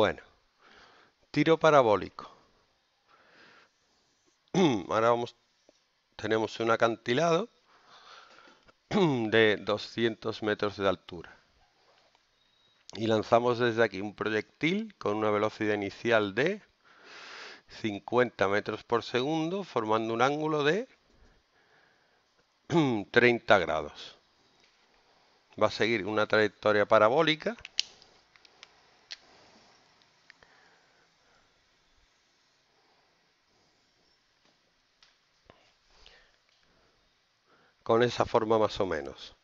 Bueno, tiro parabólico. Ahora tenemos un acantilado de 200 metros de altura. Y lanzamos desde aquí un proyectil con una velocidad inicial de 50 metros por segundo, formando un ángulo de 30 grados. Va a seguir una trayectoria parabólica con esa forma más o menos.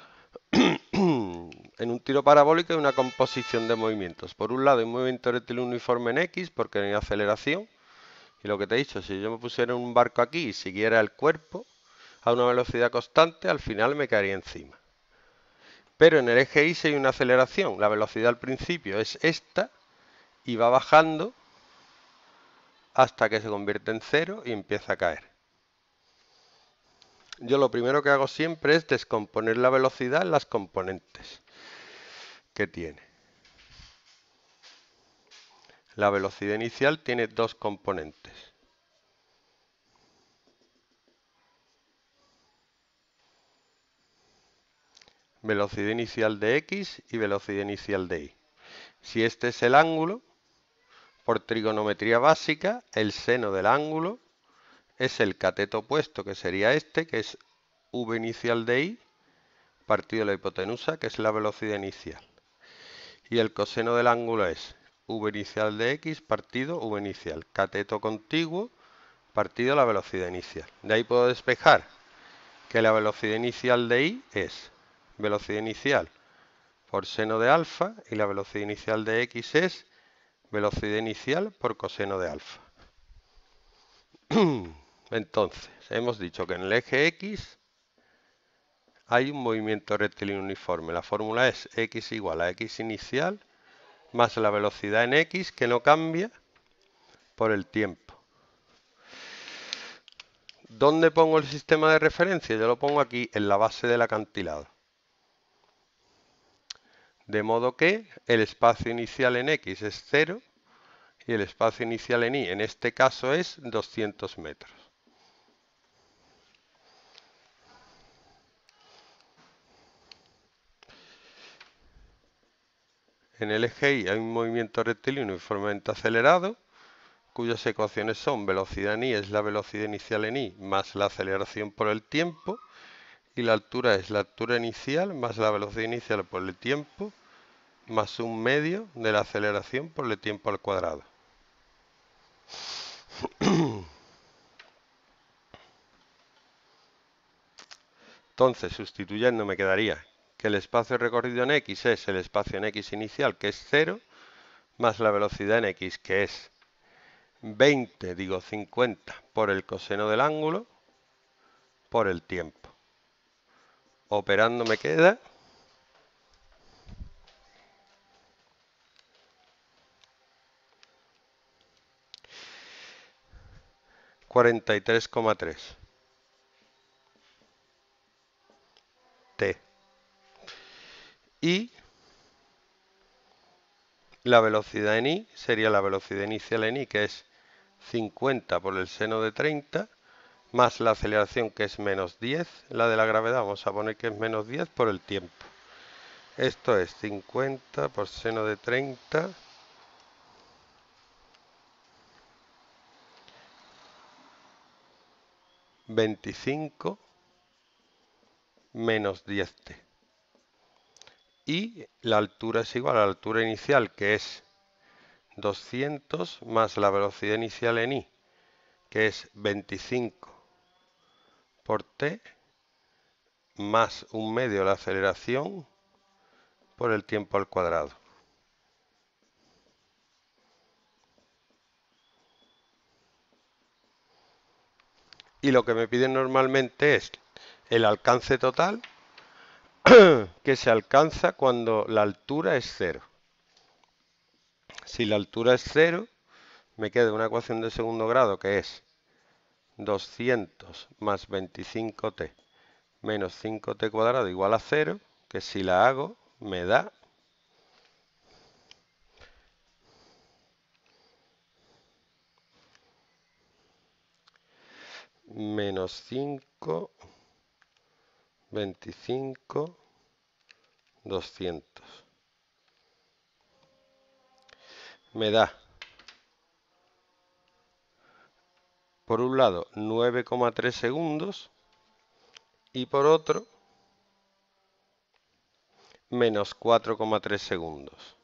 en un tiro parabólico hay una composición de movimientos. Por un lado, hay un movimiento rectil uniforme en X porque no hay aceleración. Y lo que te he dicho, si yo me pusiera un barco aquí y siguiera el cuerpo a una velocidad constante, al final me caería encima. Pero en el eje Y hay una aceleración. La velocidad al principio es esta y va bajando hasta que se convierte en cero y empieza a caer yo lo primero que hago siempre es descomponer la velocidad en las componentes que tiene. La velocidad inicial tiene dos componentes. Velocidad inicial de x y velocidad inicial de y. Si este es el ángulo, por trigonometría básica, el seno del ángulo es el cateto opuesto, que sería este, que es V inicial de I, partido de la hipotenusa, que es la velocidad inicial. Y el coseno del ángulo es V inicial de X partido V inicial, cateto contiguo partido la velocidad inicial. De ahí puedo despejar que la velocidad inicial de I es velocidad inicial por seno de alfa y la velocidad inicial de X es velocidad inicial por coseno de alfa. Entonces, hemos dicho que en el eje X hay un movimiento rectilíneo uniforme. La fórmula es X igual a X inicial más la velocidad en X que no cambia por el tiempo. ¿Dónde pongo el sistema de referencia? Yo lo pongo aquí, en la base del acantilado. De modo que el espacio inicial en X es 0 y el espacio inicial en Y, en este caso, es 200 metros. En el eje Y hay un movimiento rectilíneo uniformemente acelerado, cuyas ecuaciones son velocidad en Y es la velocidad inicial en Y más la aceleración por el tiempo, y la altura es la altura inicial más la velocidad inicial por el tiempo, más un medio de la aceleración por el tiempo al cuadrado. Entonces, sustituyendo me quedaría que el espacio recorrido en X es el espacio en X inicial, que es 0, más la velocidad en X, que es 20, digo 50, por el coseno del ángulo, por el tiempo. Operando me queda... 43,3 T y la velocidad en i sería la velocidad inicial en i, que es 50 por el seno de 30, más la aceleración que es menos 10, la de la gravedad vamos a poner que es menos 10 por el tiempo. Esto es 50 por seno de 30 25 menos 10t y la altura es igual a la altura inicial que es 200 más la velocidad inicial en i que es 25 por t más un medio la aceleración por el tiempo al cuadrado. Y lo que me piden normalmente es el alcance total que se alcanza cuando la altura es cero. Si la altura es cero, me queda una ecuación de segundo grado que es 200 más 25t menos 5t cuadrado igual a cero, que si la hago me da menos 5 25, 200. Me da, por un lado, 9,3 segundos y por otro, menos 4,3 segundos.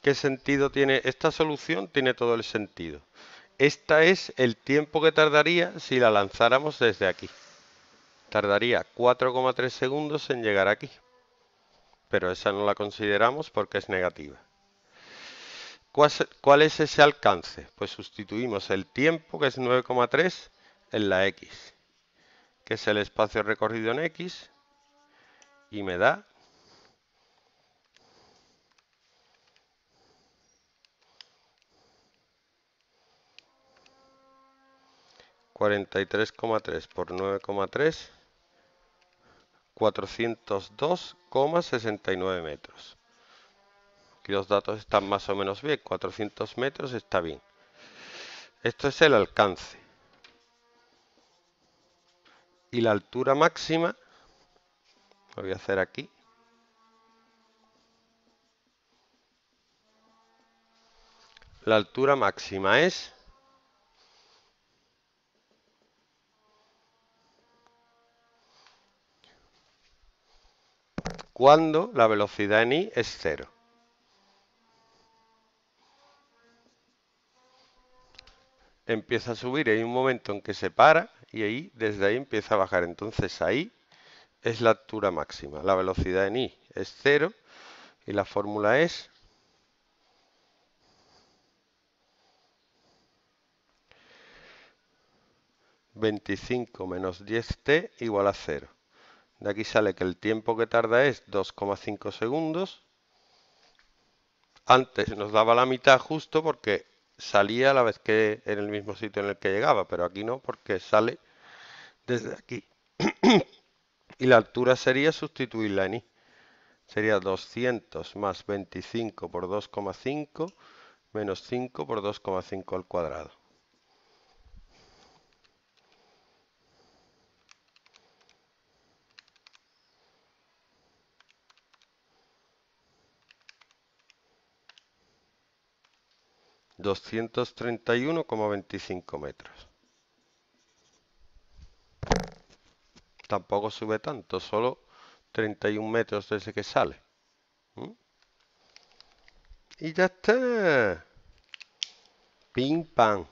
¿Qué sentido tiene? Esta solución tiene todo el sentido. Esta es el tiempo que tardaría si la lanzáramos desde aquí. Tardaría 4,3 segundos en llegar aquí. Pero esa no la consideramos porque es negativa. ¿Cuál es ese alcance? Pues sustituimos el tiempo, que es 9,3, en la X, que es el espacio recorrido en X, y me da 43,3 por 9,3, 402,69 metros. Aquí los datos están más o menos bien, 400 metros está bien. Esto es el alcance. Y la altura máxima, lo voy a hacer aquí, la altura máxima es cuando la velocidad en i es cero. Empieza a subir, hay un momento en que se para y ahí, desde ahí empieza a bajar. Entonces ahí es la altura máxima. La velocidad en i es cero y la fórmula es ...25 menos 10t igual a cero. De aquí sale que el tiempo que tarda es 2,5 segundos. Antes nos daba la mitad justo porque salía a la vez que en el mismo sitio en el que llegaba, pero aquí no porque sale desde aquí. y la altura sería sustituirla en i. Sería 200 más 25 por 2,5 menos 5 por 2,5 al cuadrado. 231,25 metros. Tampoco sube tanto, solo 31 metros desde que sale. ¿Mm? Y ya está. ping pam.